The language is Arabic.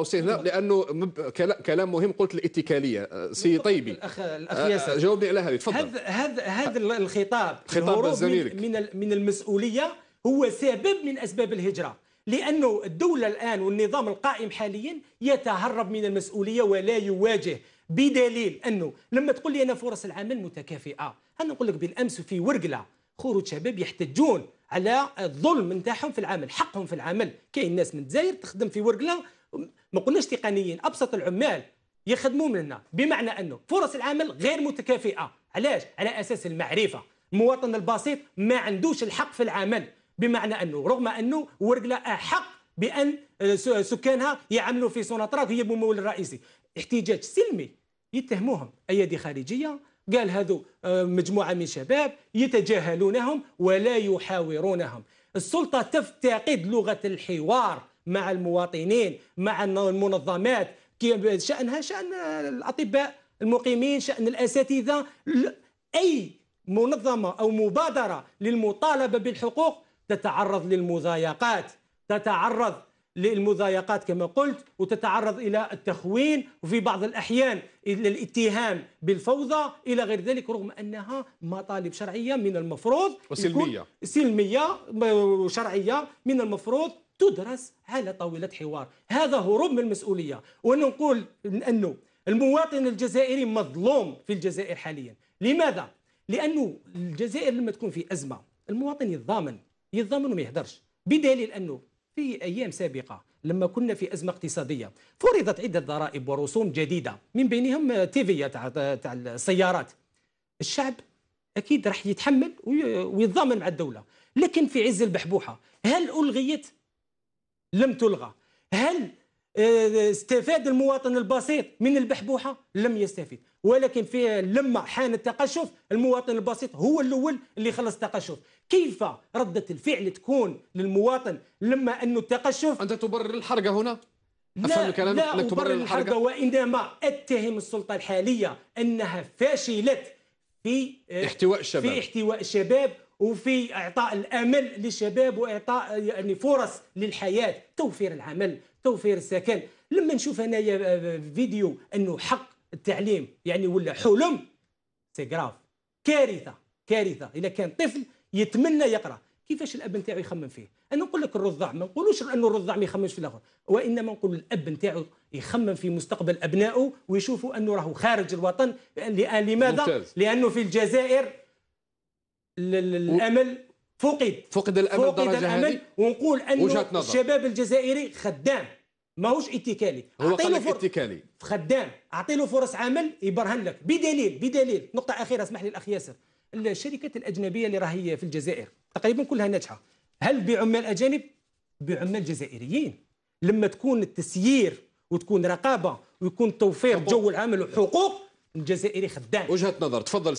استثناء لانه كلام مهم قلت الاتكاليه أه، سي طيبي الاخ الاخ أه، ياسر جاوبني على هذه تفضل هذا هذا هذا الخطاب خطاب من من المسؤوليه هو سبب من اسباب الهجره لانه الدوله الان والنظام القائم حاليا يتهرب من المسؤوليه ولا يواجه بدليل انه لما تقول لي انا فرص العمل متكافئه انا نقول لك بالامس في ورقله خروج شباب يحتجون على الظلم نتاعهم في العمل حقهم في العمل كاين ناس من الجزائر تخدم في ورقله ما قلناش تقنيين ابسط العمال يخدموا مننا بمعنى انه فرص العمل غير متكافئه علاش على اساس المعرفه المواطن البسيط ما عندوش الحق في العمل بمعنى انه رغم انه ورقله احق بان آه، سكانها يعملوا في سوناطراك هي الممول الرئيسي احتجاج سلمي يتهموهم ايادي خارجيه قال هذو آه، مجموعه من شباب يتجاهلونهم ولا يحاورونهم السلطه تفتقد لغه الحوار مع المواطنين مع المنظمات شأنها شأن الأطباء المقيمين شأن الأساتذة أي منظمة أو مبادرة للمطالبة بالحقوق تتعرض للمضايقات تتعرض للمضايقات كما قلت وتتعرض الى التخوين وفي بعض الاحيان الى الاتهام بالفوضى الى غير ذلك رغم انها مطالب شرعيه من المفروض وسلميه سلميه وشرعيه من المفروض تدرس على طاولة حوار هذا هروب من المسؤولية وأنا نقول أنه المواطن الجزائري مظلوم في الجزائر حاليا لماذا؟ لأنه الجزائر لما تكون في أزمة المواطن يتضامن يتضامن وما يهدرش بدليل أنه في أيام سابقة لما كنا في أزمة اقتصادية فرضت عدة ضرائب ورسوم جديدة من بينهم تيفيا تاع تاع السيارات الشعب أكيد راح يتحمل ويتضامن مع الدولة لكن في عز البحبوحة هل ألغيت لم تلغى هل آه، استفاد المواطن البسيط من البحبوحه لم يستفيد ولكن في لما حان التقشف المواطن البسيط هو الاول اللي خلص تقشف كيف رده الفعل تكون للمواطن لما انه التقشف انت تبرر الحرقه هنا لا الكلام لا أنك تبرر الحرقه وإنما أتهم السلطة الحالية أنها فشلت في آه، احتواء الشباب في احتواء الشباب وفي اعطاء الامل للشباب واعطاء يعني فرص للحياه توفير العمل توفير السكن لما نشوف انايا آه، آه، فيديو انه حق التعليم يعني ولا حلم سي جراف كارثه كارثه اذا كان طفل يتمنى يقرا كيفاش الاب نتاعو يخمم فيه انا نقول لك الرضاع ما نقولوش انه الرضاع ما يخممش في الاخر وانما نقول الاب نتاعو يخمم في مستقبل ابنائه ويشوفوا انه راهو خارج الوطن لماذا ممتاز. لانه في الجزائر الامل فقد فقد الامل فقد درجه الامل ونقول انه الشباب الجزائري خدام ماهوش اتكالي هو قال لك اتكالي خدام اعطي له فرص عمل يبرهن لك بدليل بدليل نقطه اخيره اسمح لي الاخ ياسر الشركات الاجنبيه اللي راهي في الجزائر تقريبا كلها ناجحه هل بعمال اجانب بعمال جزائريين لما تكون التسيير وتكون رقابه ويكون توفير جو العمل وحقوق الجزائري خدام وجهه نظر تفضل